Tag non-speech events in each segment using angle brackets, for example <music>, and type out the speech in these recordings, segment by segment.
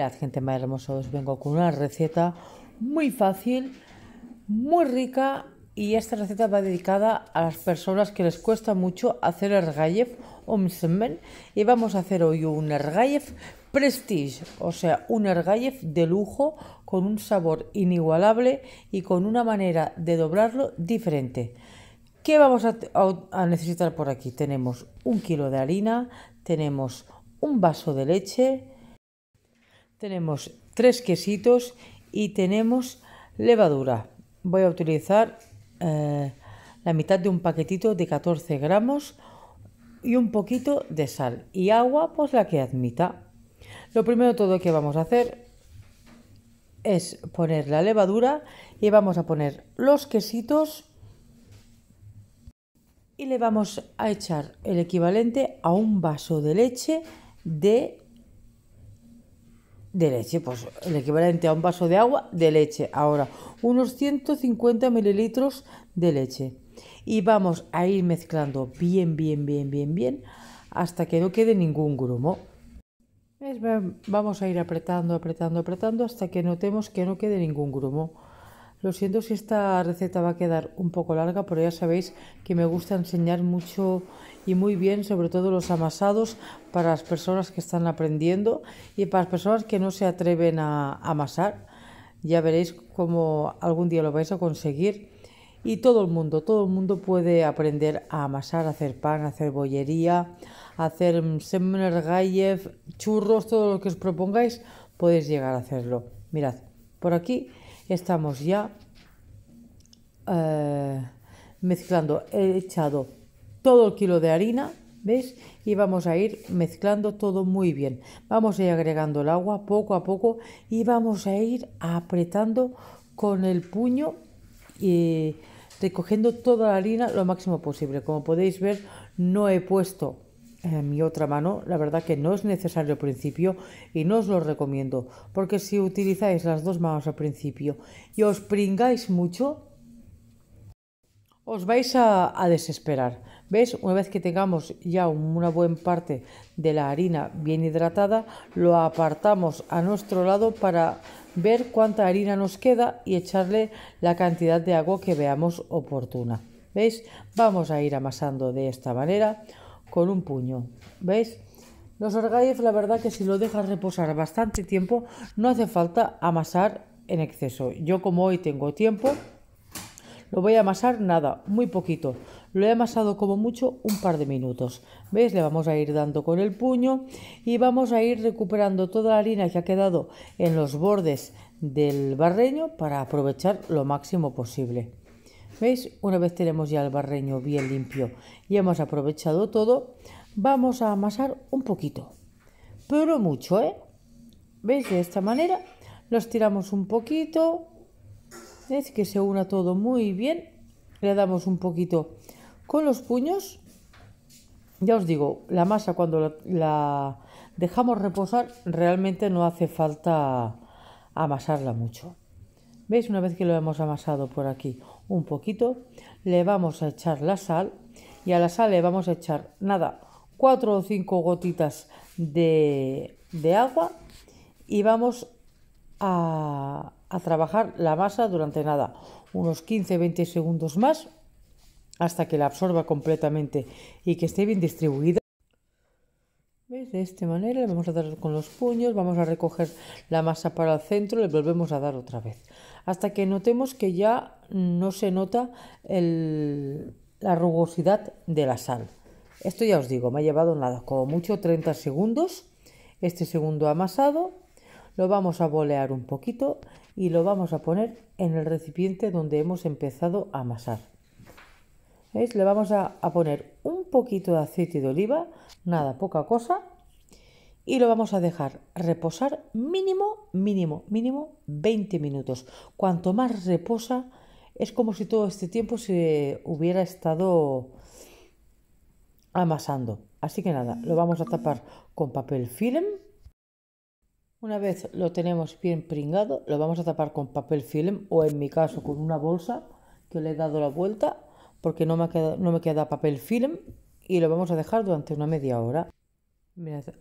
Hola gente más hermosa, os vengo con una receta muy fácil, muy rica y esta receta va dedicada a las personas que les cuesta mucho hacer ergayef o msemen y vamos a hacer hoy un ergayef prestige, o sea, un ergayef de lujo con un sabor inigualable y con una manera de doblarlo diferente. ¿Qué vamos a, a necesitar por aquí? Tenemos un kilo de harina, tenemos un vaso de leche, tenemos tres quesitos y tenemos levadura. Voy a utilizar eh, la mitad de un paquetito de 14 gramos y un poquito de sal y agua, pues la que admita. Lo primero todo que vamos a hacer es poner la levadura y vamos a poner los quesitos y le vamos a echar el equivalente a un vaso de leche de de leche, pues el equivalente a un vaso de agua de leche. Ahora, unos 150 mililitros de leche. Y vamos a ir mezclando bien, bien, bien, bien, bien, hasta que no quede ningún grumo. Vamos a ir apretando, apretando, apretando, hasta que notemos que no quede ningún grumo. Lo siento si esta receta va a quedar un poco larga, pero ya sabéis que me gusta enseñar mucho y muy bien, sobre todo los amasados para las personas que están aprendiendo y para las personas que no se atreven a amasar. Ya veréis cómo algún día lo vais a conseguir. Y todo el mundo, todo el mundo puede aprender a amasar, a hacer pan, hacer bollería, a hacer gallef, churros, todo lo que os propongáis, podéis llegar a hacerlo. Mirad, por aquí estamos ya eh, mezclando. He echado todo el kilo de harina, ¿ves? Y vamos a ir mezclando todo muy bien. Vamos a ir agregando el agua poco a poco y vamos a ir apretando con el puño y recogiendo toda la harina lo máximo posible. Como podéis ver, no he puesto eh, mi otra mano, la verdad que no es necesario al principio y no os lo recomiendo, porque si utilizáis las dos manos al principio y os pringáis mucho, os vais a desesperar. Veis, Una vez que tengamos ya una buena parte de la harina bien hidratada, lo apartamos a nuestro lado para ver cuánta harina nos queda y echarle la cantidad de agua que veamos oportuna. ¿Veis? Vamos a ir amasando de esta manera con un puño. ¿Veis? Los orgalles, la verdad que si lo dejas reposar bastante tiempo, no hace falta amasar en exceso. Yo como hoy tengo tiempo, lo voy a amasar nada, muy poquito. Lo he amasado como mucho un par de minutos. ¿Veis? Le vamos a ir dando con el puño y vamos a ir recuperando toda la harina que ha quedado en los bordes del barreño para aprovechar lo máximo posible. ¿Veis? Una vez tenemos ya el barreño bien limpio y hemos aprovechado todo, vamos a amasar un poquito. Pero mucho, ¿eh? ¿Veis? De esta manera los tiramos un poquito que se una todo muy bien. Le damos un poquito con los puños. Ya os digo, la masa cuando la, dejamos reposar realmente no hace falta amasarla mucho. ¿Veis? Una vez que lo hemos amasado por aquí un poquito, le vamos a echar la sal y a la sal le vamos a echar, nada, cuatro o cinco gotitas de agua y vamos a, a trabajar la masa durante nada, unos 15-20 segundos más hasta que la absorba completamente y que esté bien distribuida. De esta manera vamos a dar con los puños, vamos a recoger la masa para el centro, le volvemos a dar otra vez, hasta que notemos que ya no se nota el, la rugosidad de la sal. Esto ya os digo, me ha llevado nada, como mucho 30 segundos este segundo amasado lo vamos a bolear un poquito y lo vamos a poner en el recipiente donde hemos empezado a amasar. Le vamos a, a poner un poquito de aceite de oliva, nada, poca cosa, y lo vamos a dejar reposar mínimo, mínimo, mínimo 20 minutos. Cuanto más reposa, es como si todo este tiempo se hubiera estado amasando. Así que nada, lo vamos a tapar con papel film una vez lo tenemos bien pringado, lo vamos a tapar con papel film o en mi caso con una bolsa que le he dado la vuelta porque no me, queda, no me queda papel film y lo vamos a dejar durante una media hora.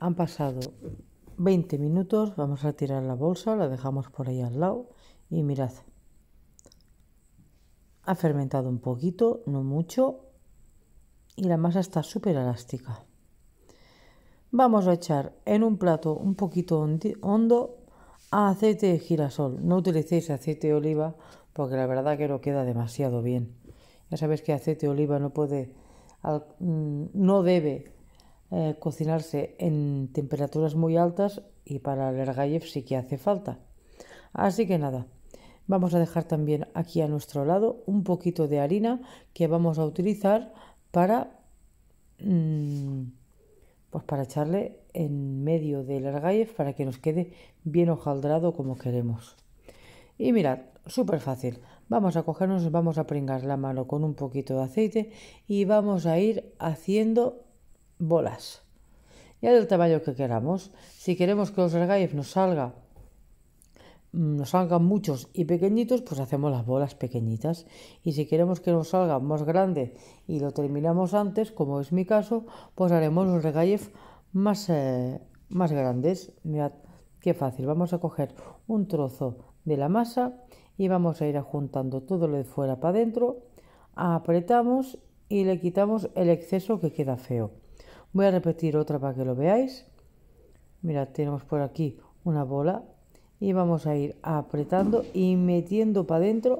han pasado 20 minutos, vamos a retirar la bolsa, la dejamos por ahí al lado y mirad, ha fermentado un poquito, no mucho, y la masa está súper elástica. Vamos a echar en un plato un poquito hondo aceite de girasol. No utilicéis aceite de oliva porque la verdad que no queda demasiado bien. Ya sabéis que aceite de oliva no puede, mm, no debe eh, cocinarse en temperaturas muy altas y para el ergayef sí que hace falta. Así que nada, vamos a dejar también aquí a nuestro lado un poquito de harina que vamos a utilizar para... Mm, pues para echarle en medio del argayef para que nos quede bien hojaldrado como queremos. Y mirad, súper fácil. Vamos a cogernos, vamos a pringar la mano con un poquito de aceite y vamos a ir haciendo bolas. Ya del tamaño que queramos. Si queremos que los argayef nos salga Mm, nos salgan muchos y pequeñitos, pues hacemos las bolas pequeñitas. Y si queremos que nos salga más grande y lo terminamos antes, como es mi caso, pues haremos los regalles más, eh, más grandes. Mirad, qué fácil. Vamos a coger un trozo de la masa y vamos a ir juntando todo lo de fuera para adentro. Apretamos y le quitamos el exceso que queda feo. Voy a repetir otra para que lo veáis. Mirad, tenemos por aquí una bola y vamos a ir apretando y metiendo para adentro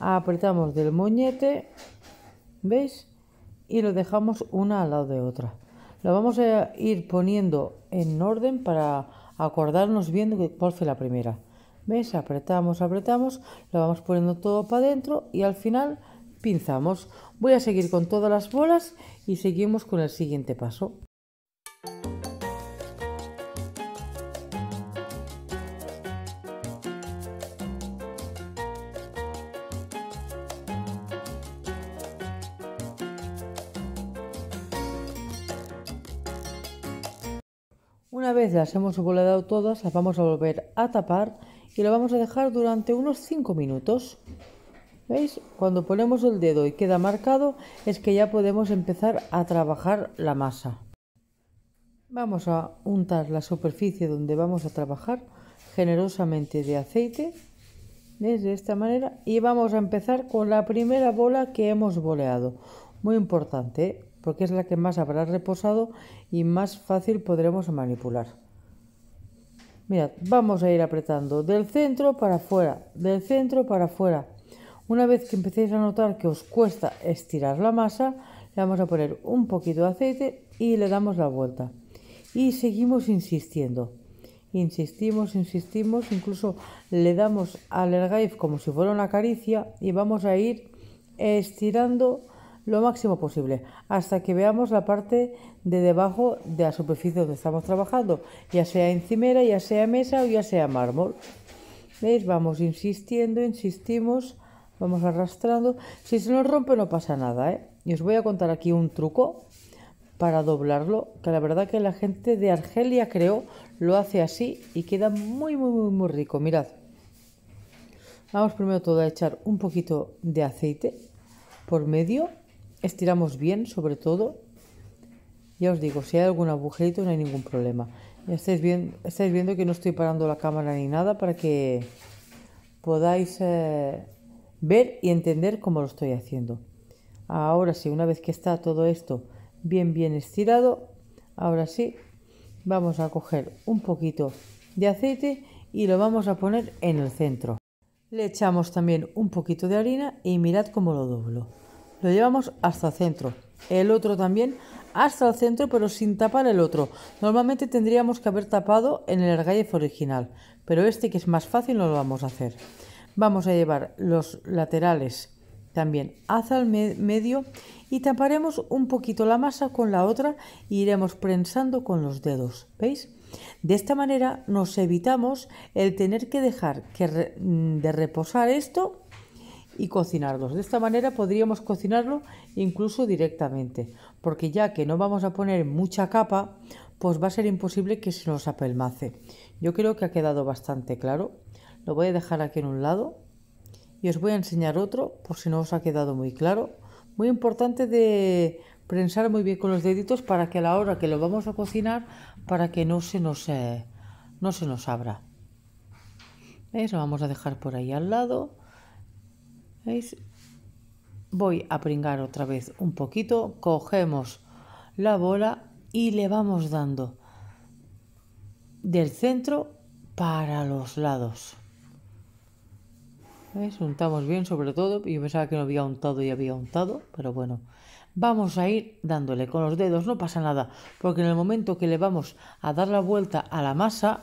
apretamos del moñete veis y lo dejamos una al lado de otra lo vamos a ir poniendo en orden para acordarnos bien de cuál fue la primera ves apretamos apretamos lo vamos poniendo todo para adentro y al final pinzamos voy a seguir con todas las bolas y seguimos con el siguiente paso las hemos boleado todas, las vamos a volver a tapar y lo vamos a dejar durante unos 5 minutos. ¿Veis? Cuando ponemos el dedo y queda marcado es que ya podemos empezar a trabajar la masa. Vamos a untar la superficie donde vamos a trabajar generosamente de aceite, De esta manera. Y vamos a empezar con la primera bola que hemos boleado. Muy importante, ¿eh? porque es la que más habrá reposado y más fácil podremos manipular. Mirad, vamos a ir apretando del centro para afuera, del centro para afuera. Una vez que empecéis a notar que os cuesta estirar la masa, le vamos a poner un poquito de aceite y le damos la vuelta. Y seguimos insistiendo. Insistimos, insistimos, incluso le damos al ergaif como si fuera una caricia y vamos a ir estirando lo máximo posible hasta que veamos la parte de debajo de la superficie donde estamos trabajando, ya sea encimera, ya sea mesa o ya sea mármol. ¿Veis? Vamos insistiendo, insistimos, vamos arrastrando. Si se nos rompe no pasa nada, ¿eh? Y os voy a contar aquí un truco para doblarlo, que la verdad que la gente de Argelia, creo, lo hace así y queda muy, muy, muy, muy rico. Mirad. Vamos primero todo a echar un poquito de aceite por medio Estiramos bien, sobre todo. Ya os digo, si hay algún agujerito no hay ningún problema. Ya estáis, viendo que no estoy parando la cámara ni nada para que podáis eh, ver y entender cómo lo estoy haciendo. Ahora sí, una vez que está todo esto bien, bien estirado, ahora sí, vamos a coger un poquito de aceite y lo vamos a poner en el centro. Le echamos también un poquito de harina y mirad cómo lo doblo lo llevamos hasta el centro. El otro también hasta el centro, pero sin tapar el otro. Normalmente tendríamos que haber tapado en el gallefo original, pero este que es más fácil no lo vamos a hacer. Vamos a llevar los laterales también hasta el medio y taparemos un poquito la masa con la otra y e iremos prensando con los dedos. ¿Veis? De esta manera nos evitamos el tener que dejar que mm, de reposar esto y cocinarlos. De esta manera podríamos cocinarlo incluso directamente, porque ya que no vamos a poner mucha capa, pues va a ser imposible que se nos apelmace. Yo creo que ha quedado bastante claro. Lo voy a dejar aquí en un lado y os voy a enseñar otro por si no os ha quedado muy claro. Muy importante de prensar muy bien con los deditos para que a la hora que lo vamos a cocinar, para que no se nos, eh, no se nos abra. eso Lo vamos a dejar por ahí al lado Voy a pringar otra vez un poquito, cogemos la bola y le vamos dando del centro para los lados. Untamos bien sobre todo. Yo pensaba que no había untado y había untado, pero bueno. Vamos a ir dándole con los dedos, no pasa nada, porque en el momento que le vamos a dar la vuelta a la masa,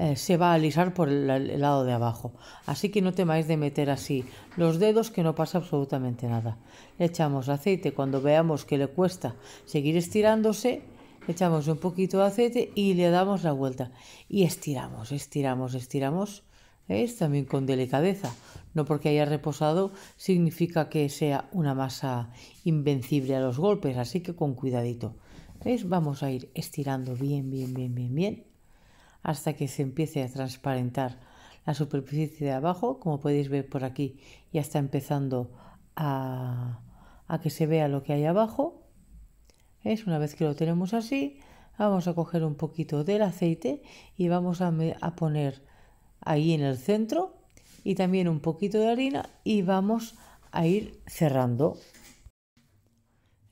eh, se va a alisar por el, lado de abajo. Así que no temáis de meter así los dedos que no pasa absolutamente nada. Le echamos aceite cuando veamos que le cuesta seguir estirándose. echamos un poquito de aceite y le damos la vuelta. Y estiramos, estiramos, estiramos. Es También con delicadeza. No porque haya reposado significa que sea una masa invencible a los golpes, así que con cuidadito. ¿Veis? Vamos a ir estirando bien, bien, bien, bien, bien hasta que se empiece a transparentar la superficie de abajo, como podéis ver por aquí, ya está empezando a, que se vea lo que hay abajo. es Una vez que lo tenemos así, vamos a coger un poquito del aceite y vamos a, a poner ahí en el centro y también un poquito de harina y vamos a ir cerrando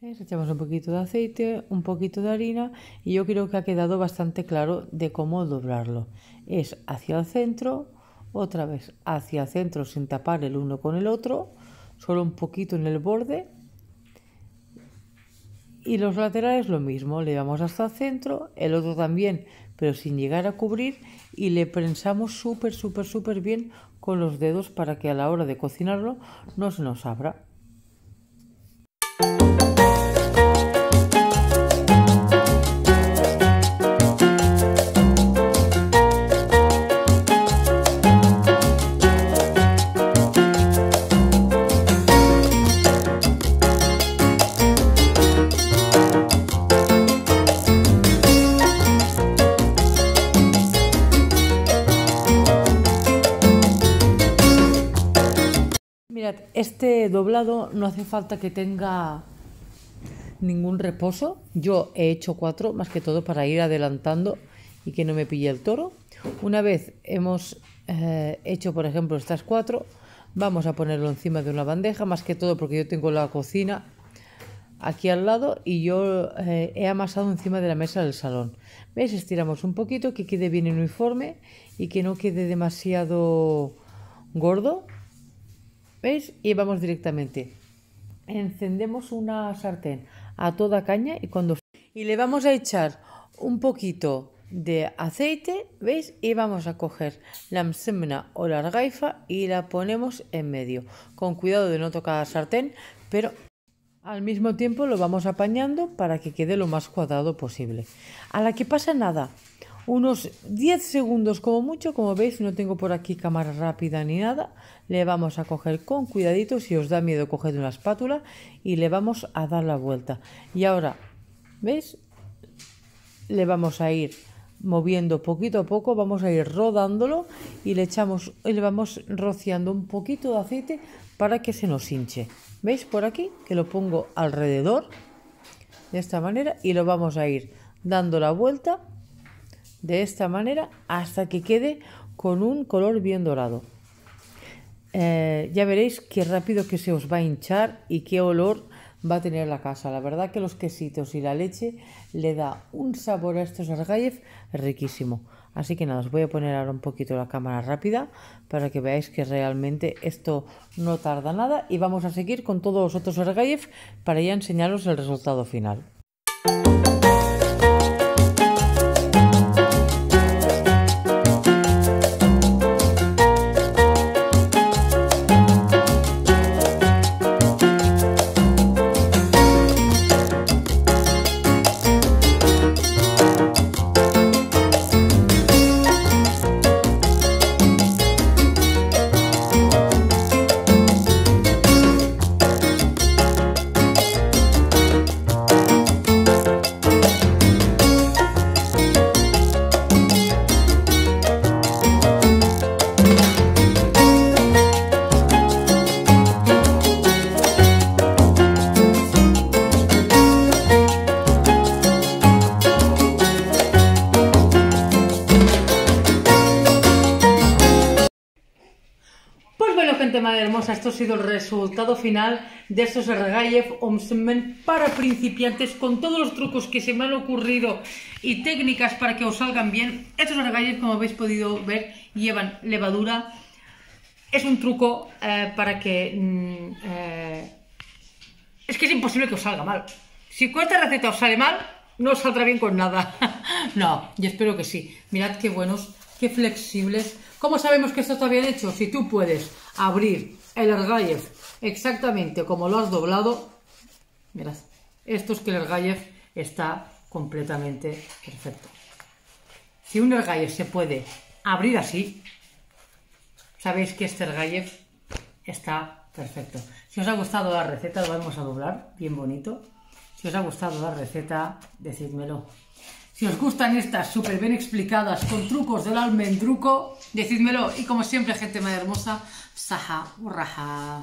echamos un poquito de aceite, un poquito de harina y yo creo que ha quedado bastante claro de cómo doblarlo. Es hacia el centro, otra vez hacia el centro sin tapar el uno con el otro, solo un poquito en el borde. Y los laterales lo mismo, le vamos hasta el centro, el otro también, pero sin llegar a cubrir y le prensamos súper, súper, súper bien con los dedos para que a la hora de cocinarlo no se nos abra. Este doblado no hace falta que tenga ningún reposo. Yo he hecho cuatro, más que todo para ir adelantando y que no me pille el toro. Una vez hemos eh, hecho, por ejemplo, estas cuatro, vamos a ponerlo encima de una bandeja, más que todo porque yo tengo la cocina aquí al lado y yo eh, he amasado encima de la mesa del salón. ¿Ves? Estiramos un poquito, que quede bien uniforme y que no quede demasiado gordo. ¿Veis? Y vamos directamente. Encendemos una sartén a toda caña y cuando... Y le vamos a echar un poquito de aceite, ¿veis? Y vamos a coger la msemna o la argaifa y la ponemos en medio. Con cuidado de no tocar la sartén, pero al mismo tiempo lo vamos apañando para que quede lo más cuadrado posible. A la que pasa nada, unos 10 segundos como mucho, como veis no tengo por aquí cámara rápida ni nada, le vamos a coger con cuidadito, si os da miedo coger una espátula y le vamos a dar la vuelta. Y ahora, ¿veis? Le vamos a ir moviendo poquito a poco, vamos a ir rodándolo y le echamos y le vamos rociando un poquito de aceite para que se nos hinche. ¿Veis por aquí? Que lo pongo alrededor de esta manera y lo vamos a ir dando la vuelta de esta manera hasta que quede con un color bien dorado. Eh, ya veréis qué rápido que se os va a hinchar y qué olor va a tener la casa. La verdad que los quesitos y la leche le da un sabor a estos argayef riquísimo. Así que nada, os voy a poner ahora un poquito la cámara rápida para que veáis que realmente esto no tarda nada y vamos a seguir con todos los otros argayef para ya enseñaros el resultado final. madre hermosa, esto ha sido el resultado final de estos regallos Omsmen para principiantes con todos los trucos que se me han ocurrido y técnicas para que os salgan bien. Estos regallef, como habéis podido ver, llevan levadura. Es un truco eh, para que... Mm, eh, es que es imposible que os salga mal. Si con esta receta os sale mal, no os saldrá bien con nada. <laughs> no, yo espero que sí. Mirad qué buenos, qué flexibles. ¿Cómo sabemos que esto está bien hecho? Si tú puedes abrir el Ergayev exactamente como lo has doblado, mirad, esto es que el Ergayev está completamente perfecto. Si un Ergayev se puede abrir así, sabéis que este Ergayev está perfecto. Si os ha gustado la receta, lo vamos a doblar, bien bonito. Si os ha gustado la receta, decídmelo. Si os gustan estas súper bien explicadas con trucos del almendruco, decídmelo. Y como siempre, gente más hermosa, saha urraja.